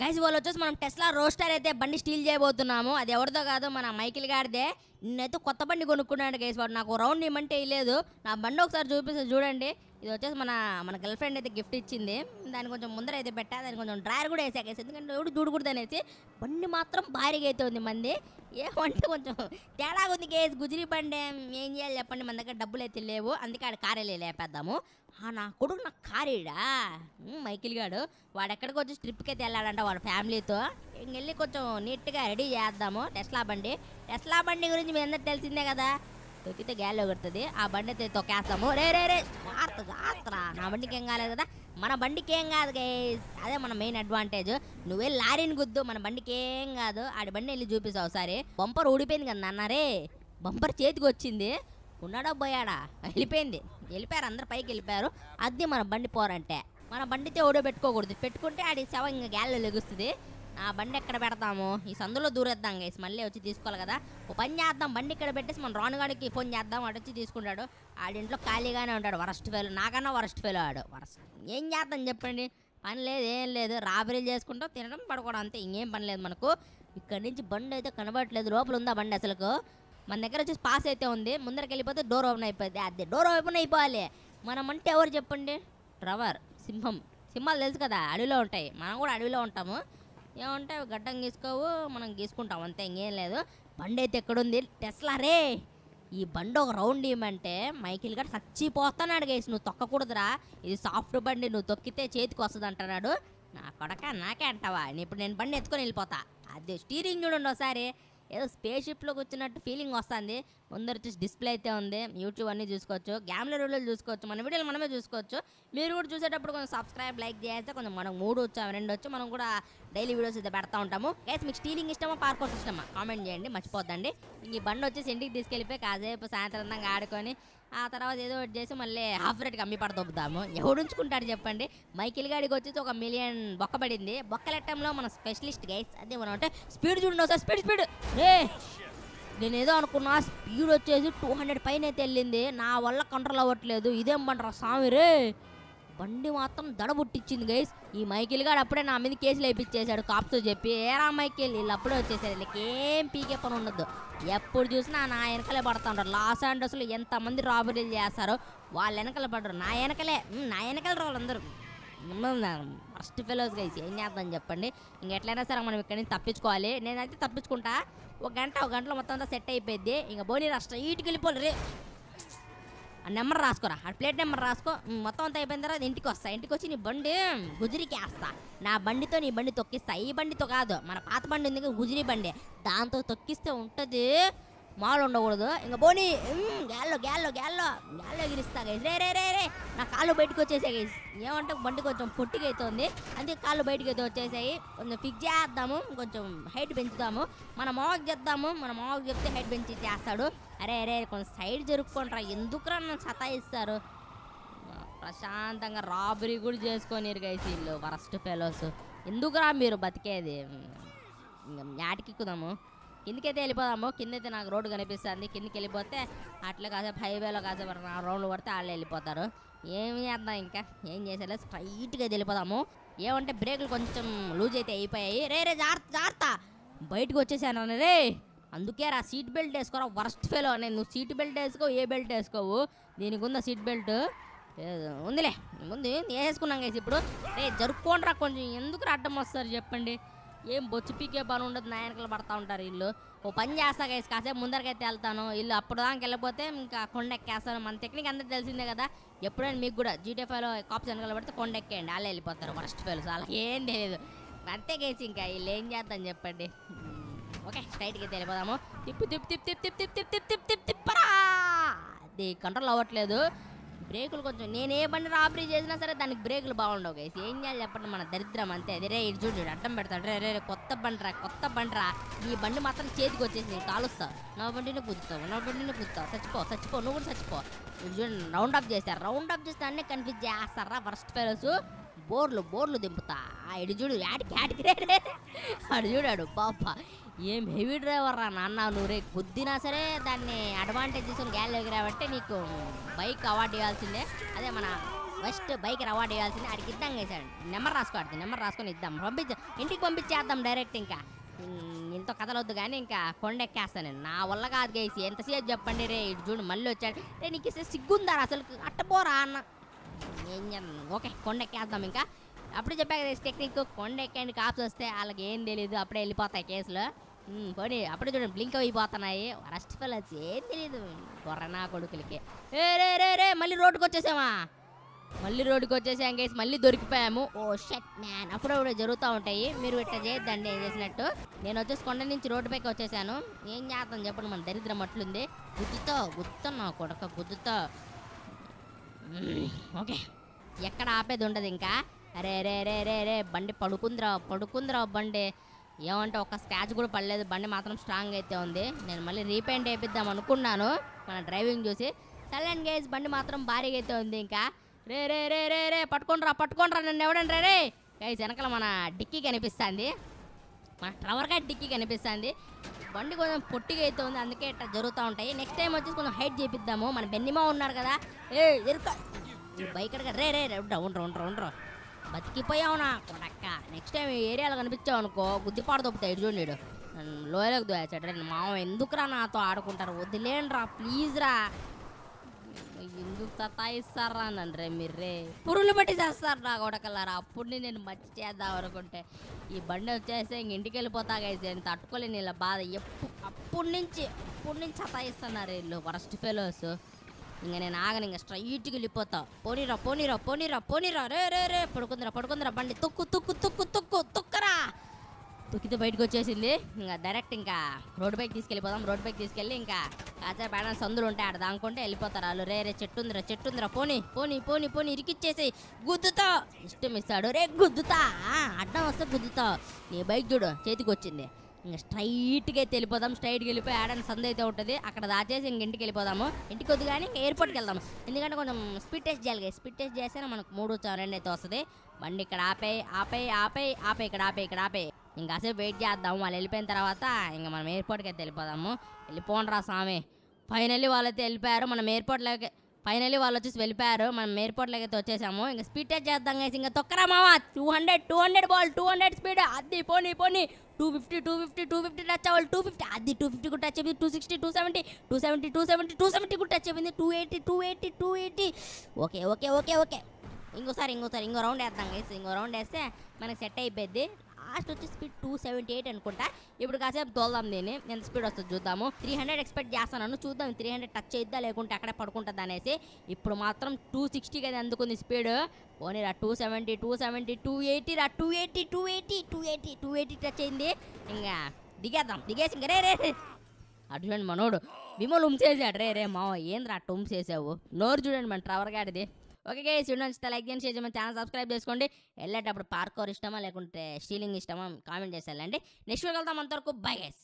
guys వాళ్ళు వచ్చేసి మనం టెస్లా రోస్టర్ అయితే బండి స్టీల్ చేయబోతున్నాము అది ఎవరిదో కాదు మన మైకిల్ గారిదే నేనైతే కొత్త బండి కొనుక్కున్నాడు గైస్ వాడు నాకు రౌండ్ ఇమ్మంటే లేదు నా బండి ఒకసారి చూపిస్తే చూడండి ఇది వచ్చేసి మన మన గర్ల్ ఫ్రెండ్ అయితే గిఫ్ట్ ఇచ్చింది దాన్ని కొంచెం ముందర అయితే పెట్టా దాన్ని కొంచెం డ్రాయర్ కూడా వేసాకేసి ఎందుకంటే ఎవడు చూడకూడదు అనేసి బండి మాత్రం భారీగా అయితే ఉంది మంది ఏమంటే కొంచెం తేడా ఉంది కేస్ గుజరీ బండి ఏం చేయాలి చెప్పండి మన దగ్గర డబ్బులు అయితే లేవు అందుకే ఆడ కారే లేపేద్దాము నా కొడుకు నా కారేడా మైకిల్ గాడు వాడు ఎక్కడికి వచ్చి ట్రిప్కి అయితే వెళ్ళాడంట వాళ్ళ ఫ్యామిలీతో ఇంకెళ్ళి కొంచెం నీట్గా రెడీ చేద్దాము టెస్లా బండి టెస్లా బండి గురించి మీ అందరు తెలిసిందే కదా తొక్కితే గ్యాల్లో పెడుతుంది ఆ బండి అయితే తొక్కేస్తాము రే రే రే ఆత్రా నా బండికి ఏం కాలేదు కదా మన బండికి ఏం కాదు గైస్ అదే మన మెయిన్ అడ్వాంటేజ్ నువ్వే లారీని గుద్దు మన బండికి ఏం కాదు ఆడి బండి వెళ్ళి చూపిస్తావు ఒకసారి బంపర్ ఊడిపోయింది కదా అన్నారే బంపర్ చేతికి వచ్చింది ఉన్నాడా పోయాడా వెళ్ళిపోయింది వెళ్ళిపోయారు అందరు పైకి వెళ్ళిపోయారు అది మన బండి పోరంటే మన బండితే ఓడో పెట్టుకోకూడదు పెట్టుకుంటే ఆడి శవం ఇంకా గ్యాల్లో లెగుస్తుంది ఆ బండి ఎక్కడ పెడతాము ఈ సందులో దూరేద్దాం గైస్ మళ్ళీ వచ్చి తీసుకోవాలి కదా ఓ పని చేద్దాం బండి ఇక్కడ పెట్టేసి మనం రానుగాడికి ఫోన్ చేద్దాం అటు వచ్చి తీసుకుంటాడు ఆడింట్లో ఖాళీగానే ఉంటాడు వరస్ట్ ఫెయిల్ నాకన్నా వరస్ట్ ఫెయిల్ ఆడు వరస్ట్ ఏం చేద్దాం చెప్పండి పని లేదు ఏం లేదు రాబరీలు చేసుకుంటాం తినడం పడుకోవడం అంతే ఇంకేం పని లేదు మనకు ఇక్కడ నుంచి బండి అయితే కనబడట్లేదు లోపల ఉందా బండి అసలుకు మన దగ్గర వచ్చేసి పాస్ అయితే ఉంది ముందరికి వెళ్ళిపోతే డోర్ ఓపెన్ అయిపోయింది అదే డోర్ ఓపెన్ అయిపోవాలి మనం అంటే ఎవరు చెప్పండి డ్రవర్ సింహం సింహాలు తెలుసు కదా అడవిలో ఉంటాయి మనం కూడా అడవిలో ఉంటాము ఏమంటే గడ్డం గీసుకోవు మనం గీసుకుంటాం అంతే ఇంకేం లేదు బండి అయితే ఎక్కడుంది టెస్లా రే ఈ బండి ఒక రౌండ్ ఇవ్వమంటే మైకిల్ గడ్ చచ్చిపోతున్నాడు గేసి నువ్వు తొక్కకూడదురా ఇది సాఫ్ట్ బండి నువ్వు తొక్కితే చేతికి వస్తుంది అంటున్నాడు నా కొడక నాకే అంటావా ఇప్పుడు నేను బండి ఎత్తుకొని వెళ్ళిపోతా అదే స్టీరింగ్ చూడండి ఒకసారి ఏదో స్పేస్ షిప్లో కూర్చున్నట్టు ఫీలింగ్ వస్తుంది ముందర వచ్చేసి డిస్ప్లే అయితే ఉంది యూట్యూబ్ అన్నీ చూసుకోవచ్చు గ్యామ్లర్ వీడియోలు చూసుకోవచ్చు మన వీడియోలు మనమే చూసుకోవచ్చు మీరు కూడా చూసేటప్పుడు కొంచెం సబ్స్క్రైబ్ లైక్ చేస్తే కొంచెం మనం మూడు అవి రెండు వచ్చి మనం కూడా డైలీ వీడియోస్ అయితే పెడతా ఉంటాము గైస్ మీకు స్టీలింగ్ ఇష్టమా పార్కోర్స్ ఇష్టమా కామెంట్ చేయండి మర్చిపోద్దండి ఈ బండి వచ్చేసి ఇంటికి తీసుకెళ్ళిపోయి కాసేపు సాయంత్రం ఆడుకొని ఆ తర్వాత ఏదో ఒకటి చేసి మళ్ళీ హాఫ్ రేట్కి అమ్మి పడదొబ్బుతాము ఎవడు ఉంచుకుంటాడు చెప్పండి మైకిల్ గాడికి వచ్చేసి ఒక మిలియన్ బొక్క పడింది బొక్కలెట్టంలో మన స్పెషలిస్ట్ గైస్ అదే మనం అంటే స్పీడ్ చూడండి సార్ స్పీడ్ స్పీడ్ రే నేను ఏదో అనుకున్నా స్పీడ్ వచ్చేసి టూ హండ్రెడ్ పైన అయితే వెళ్ళింది నా వల్ల కంట్రోల్ అవ్వట్లేదు ఇదేం పంటారా స్వామి రే బండి మాత్రం దడబుట్టించింది గైస్ ఈ మైకిల్ గారు అప్పుడే నా మీద కేసులు వేయించేశాడు కాప్స్ చెప్పి ఏరా మైకిల్ వీళ్ళు అప్పుడే వచ్చేసారు వీళ్ళకేం పీకే పని ఉండదు ఎప్పుడు చూసినా నా వెనకలే పడతా ఉంటారు లాస్ ఆండర్స్లో ఎంతమంది రాబరీలు చేస్తారో వాళ్ళు వెనకలే పడరు నా వెనకలే నా వెనకల రోజులు అందరూ ఫస్ట్ ఫెలోస్ గైస్ ఏం చేద్దాం చెప్పండి ఇంక ఎట్లయినా సరే మనం ఇక్కడి నుంచి తప్పించుకోవాలి నేనైతే తప్పించుకుంటా ఒక గంట ఒక గంటలో మొత్తం అంతా సెట్ అయిపోయింది ఇంకా బోని రాష్ట్రం ఈటుకెళ్ళిపోలే రే ఆ నెంబర్ రాసుకోరా ఆ ప్లేట్ నెంబర్ రాసుకో మొత్తం అంతా అయిపోయిన తర్వాత ఇంటికి వస్తా ఇంటికి వచ్చి నీ బండి గుజరికి వేస్తా నా బండితో నీ బండి తొక్కిస్తా ఈ బండితో కాదు మన పాత బండి ఉంది గుజరి బండి దాంతో తొక్కిస్తే ఉంటుంది మాలు ఉండకూడదు ఇంకా పోనీ గ్యాల్లో గ్యాల్లో గ్యాల్లో గ్యాల్లో ఎగిరిస్తా గైస్ రే రే రే రే నా కాళ్ళు బయటకు వచ్చేసాయి ఏమంటే బండి కొంచెం పొట్టిగా అవుతుంది అందుకే కాళ్ళు బయటకు అయితే వచ్చేసాయి కొంచెం ఫిక్స్ చేద్దాము కొంచెం హైట్ పెంచుతాము మన మావకు చేద్దాము మన మావకు చెప్తే హైట్ పెంచి చేస్తాడు అరే అరే కొంచెం సైడ్ జరుపుకోండిరా ఎందుకురా నన్ను సతాయిస్తారు ప్రశాంతంగా రాబరీ కూడా చేసుకొని గైస్ వీళ్ళు వరస్ట్ ఫెలోస్ ఎందుకురా మీరు బతికేది నాటికిక్కుదాము కిందకైతే వెళ్ళిపోదాము కిందైతే నాకు రోడ్డు కనిపిస్తుంది కిందకి వెళ్ళిపోతే అట్లా కాసేపు హైవేలో కాసేపు రౌండ్లు పడితే వాళ్ళు వెళ్ళిపోతారు ఏమి చేద్దాం ఇంకా ఏం చేసేలా స్ట్రైట్గా వెళ్ళిపోదాము ఏమంటే బ్రేకులు కొంచెం లూజ్ అయితే అయిపోయాయి రే రే జాగ్రత్త జాగ్రత్త బయటకు వచ్చేసాను రే అందుకే రా సీట్ బెల్ట్ వేసుకోరా వర్స్ట్ ఫెలో అనే నువ్వు సీట్ బెల్ట్ వేసుకో ఏ బెల్ట్ వేసుకోవు దీనికి ఉందా సీట్ బెల్ట్ ఉందిలే ముందు వేసుకున్నాం కదా ఇప్పుడు రే రా కొంచెం ఎందుకు అడ్డం వస్తారు చెప్పండి ఏం బొచ్చు పీకే పని ఉండదు నాయనకలు పడతా ఉంటారు వీళ్ళు ఓ పని చేస్తా గైస్ కాసేపు ముందరికైతే వెళ్తాను వీళ్ళు అప్పుడు దాకా వెళ్ళిపోతే ఇంకా కొండెక్కేస్తాను మన టెక్నిక్ అందరూ తెలిసిందే కదా ఎప్పుడైనా మీకు కూడా జీటీ ఫైవ్లో కాప్స్ వెనకాల పడితే కొండెక్కేయండి వాళ్ళు వెళ్ళిపోతారు ఫస్ట్ ఫైల్స్ అలా ఏం తెలియదు అంతే గేసి ఇంకా వీళ్ళు ఏం చేద్దాం చెప్పండి ఓకే స్ట్రైట్గా తెలిపోదాము తిప్పు తిప్పు తిప్పు తిప్పు తిప్పు తిప్పు తిప్పు తిప్పు తిప్పు తిప్పరా అది కంట్రోల్ అవ్వట్లేదు బ్రేకులు కొంచెం నేనే బండి రాబరీ చేసినా సరే దానికి బ్రేకులు బాగుండవు గైస్ ఏం చేయాలి చెప్పండి మన దరిద్రం అంతే అదే రే ఇటు చూడు అడ్డం పెడతాడు రే రే కొత్త బండిరా కొత్త బండిరా ఈ బండి మాత్రం చేతికి వచ్చేసి నేను కాలుస్తావు నా బండిని పుద్దుతావు నా బండిని పుద్దుతావు చచ్చిపో చచ్చిపో నువ్వు కూడా చచ్చిపో చూడండి రౌండ్ అప్ చేస్తారు రౌండ్ అప్ చేస్తే అన్నీ కన్ఫ్యూజ్ చేస్తారా ఫస్ట్ ఫెలోస్ బోర్లు బోర్లు దింపుతా ఇటు చూడు యాడికి యాడికి రే అడు చూడాడు పాప ఏం హెవీ డ్రైవర్ రా నాన్న నువ్వు రే సరే దాన్ని అడ్వాంటేజ్ తీసుకుని గ్యాలరీకి రాబట్టి నీకు బైక్ అవార్డు ఇవ్వాల్సిందే అదే మన ఫస్ట్ బైక్ అవార్డు ఇవ్వాల్సిందే అడిగి ఇద్దాం వేసాడు నెంబర్ రాసుకోవద్దు నెంబర్ రాసుకొని ఇద్దాం పంపించ ఇంటికి పంపించేద్దాం డైరెక్ట్ ఇంకా ఇంత కథలొద్దు కానీ ఇంకా కొండెక్కేస్తాను నా వల్ల కాదు గేసి ఎంతసేపు చెప్పండి రే ఇటు చూడు మళ్ళీ వచ్చాడు రే నీకు ఇస్తే సిగ్గుందా అసలు అట్టపోరా అన్న ఏం ఓకే కొండెక్కేద్దాం ఇంకా అప్పుడు చెప్పాక టెక్నిక్ కొండ ఎక్కండి కాప్స్ వస్తే వాళ్ళకి ఏం తెలియదు అప్పుడే వెళ్ళిపోతాయి కేసులో పోనీ అప్పుడే చూడండి బ్లింక్ అయిపోతున్నాయి వరస్ట్ ఫెలర్స్ ఏం తెలియదు కొరనా కొడుకులకి ఏ రే రే రే మళ్ళీ రోడ్డుకి వచ్చేసామా మళ్ళీ రోడ్డుకి వచ్చేసాం గేసి మళ్ళీ దొరికిపోయాము ఓ షట్ మ్యాన్ అప్పుడప్పుడు జరుగుతూ ఉంటాయి మీరు ఇట్లా చేయొద్దండి ఏం చేసినట్టు నేను వచ్చేసి కొండ నుంచి రోడ్డు పైకి వచ్చేసాను ఏం చేస్తాను చెప్పండి మన దరిద్రం అట్లుంది గుద్దుతో గుద్దుతున్నా కొడక గుద్దుతో ఓకే ఎక్కడ ఆపేది ఉండదు ఇంకా అరే రే రే రే రే బండి పడుకుందిరా పడుకుందిరా బండి ఏమంటే ఒక స్క్రాచ్ కూడా పడలేదు బండి మాత్రం స్ట్రాంగ్ అయితే ఉంది నేను మళ్ళీ రీపెయింట్ వేయిద్దాం అనుకున్నాను మన డ్రైవింగ్ చూసి సైలెంట్ గేజ్ బండి మాత్రం భారీగా అయితే ఉంది ఇంకా రే రే రే రే రే పట్టుకుంట్రా పట్టుకుంట్రా నన్ను ఎవడండి రే రే గైజ్ వెనకాల మన డిక్కీ కనిపిస్తుంది మన ట్రవర్గా డిక్కీ కనిపిస్తుంది బండి కొంచెం పొట్టిగా అయితే ఉంది అందుకే ఇట్లా జరుగుతూ ఉంటాయి నెక్స్ట్ టైం వచ్చేసి కొంచెం హైట్ చేపిద్దాము మన బెన్నిమా ఉన్నారు కదా ఏ ఎరుక బైక్ రే రే రే ఉండరా ఉండరా ఉండరా బతికిపోయావునా కొడక్క నెక్స్ట్ టైం ఏరియాలో కనిపించావు అనుకో గుద్దిపాడు తప్పుతాయి చూడు లోయలకు దోయాచట్రా మామ ఎందుకురా నాతో ఆడుకుంటారు వదిలేండిరా ప్లీజ్ రా ఎందుకు సతాయిస్తారా మీరు మీరే పురుగులు పట్టి చేస్తారు నా కొడకలారా అప్పుడు నేను మచ్చి చేద్దాం అనుకుంటే ఈ బండి వచ్చేసి ఇంక ఇంటికి వెళ్ళిపోతా గైస్ నేను తట్టుకోలేని ఇలా బాధ ఎప్పు అప్పటి నుంచి అప్పటి నుంచి సతాయిస్తున్నారు వీళ్ళు వరస్ట్ ఫెలోస్ ఇంక నేను ఆగను ఇంకా స్ట్రైట్కి వెళ్ళిపోతా పోనీరా పోనీరా పోనీరా పోనీరా రే రే రే పడుకుందిరా పడుకుందిరా బండి తొక్కు తొక్కు తొక్కు తొక్కు తొక్కరా తొక్కితే బయటకు వచ్చేసింది ఇంకా డైరెక్ట్ ఇంకా రోడ్ బైక్ తీసుకెళ్ళిపోదాం రోడ్ బైక్ తీసుకెళ్ళి ఇంకా కాసే పైన సందులు ఉంటాయి ఆడ దానుకుంటే వెళ్ళిపోతారు వాళ్ళు రే రే చెట్టు ఉందిరా పోనీ పోనీ పోనీ పోనీ ఇరికిచ్చేసి గుద్దుతా ఇష్టం ఇస్తాడు రే గుద్దుతా అడ్డం వస్తే గుద్దుతా నీ బైక్ చూడు చేతికి వచ్చింది ఇంకా స్ట్రైట్గా అయితే వెళ్ళిపోదాం స్ట్రైట్కి వెళ్ళిపోయి ఆడని సంద అయితే ఉంటుంది అక్కడ దాచేసి ఇంక ఇంటికి వెళ్ళిపోదాము ఇంటికి వద్దు కానీ ఎయిర్పోర్ట్కి వెళ్దాం ఎందుకంటే కొంచెం స్పీడ్ టెస్ట్ చేయాలి స్పీడ్ టెస్ట్ చేస్తేనే మనకు మూడు రెండు అయితే వస్తుంది బండి ఇక్కడ ఆపే ఆపే ఆపే ఆపే ఇక్కడ ఆపే ఇక్కడ ఆపే ఇంకా అసలు వెయిట్ చేద్దాం వాళ్ళు వెళ్ళిపోయిన తర్వాత ఇంకా మనం ఎయిర్పోర్ట్కి అయితే వెళ్ళిపోదాము వెళ్ళిపోండి రా స్వామి ఫైనల్లీ వాళ్ళైతే వెళ్ళిపోయారు మనం ఎయిర్పోర్ట్లోకి ఫైనలీ వాళ్ళు వచ్చేసి వెళ్ళిపోయారు మనం ఎయిర్పోర్ట్లోకి అయితే వచ్చేసాము ఇంకా స్పీడ్ టెస్ట్ చేద్దాం గైస్ ఇంకా తొక్కరా మామ two hundred two hundred ball two hundred speed అది పోనీ పోనీ two fifty two fifty two fifty touch అవ్వాలి టూ ఫిఫ్టీ అది టూ ఫిఫ్టీ కూడా టచ్ అయింది two sixty two seventy two seventy two seventy two seventy కూడా టచ్ అయింది two eighty two eighty two eighty okay okay okay okay ఇంకోసారి ఇంకోసారి ఇంకో round వేద్దాం గైస్ ఇంకో రౌండ్ వేస్తే మనకి సెట్ అయిపోద్ది లాస్ట్ వచ్చి స్పీడ్ టూ సెవెంటీ ఎయిట్ అనుకుంటా ఇప్పుడు కాసేపు దోల్దాం దీన్ని ఎంత స్పీడ్ వస్తుంది చూద్దాము త్రీ హండ్రెడ్ ఎక్స్పెక్ట్ చేస్తాను చూద్దాం త్రీ హండ్రెడ్ టచ్ చేద్దా లేకుంటే అక్కడే పడుకుంటుంది అనేసి ఇప్పుడు మాత్రం టూ సిక్స్టీకి అది అందుకుంది స్పీడ్ పోనీ రా two seventy two seventy two eighty రా two eighty two eighty two eighty two eighty touch అయింది ఇంకా దిగేద్దాం దిగేసి ఇంకా రే రే అటు చూడండి మనోడు విమలు ఉంచేసాడు రే రే మావ ఏంద్రా అట్టు ఉంచేసావు నోరు చూడండి మన ట్రవర్ గాడిది ఓకే గైస్ వీడియో నచ్చితే లైక్ చేయండి షేర్ చేయమని ఛానల్ సబ్స్క్రైబ్ చేసుకోండి వెళ్ళేటప్పుడు పార్కోర్ ఇష్టమా లేకుంటే స్టీలింగ్ ఇష్టమా కామెంట్ చేసేయాలండి నెక్స్ట్ వీక్ వెళ్తాం అంతవరకు బై గైస్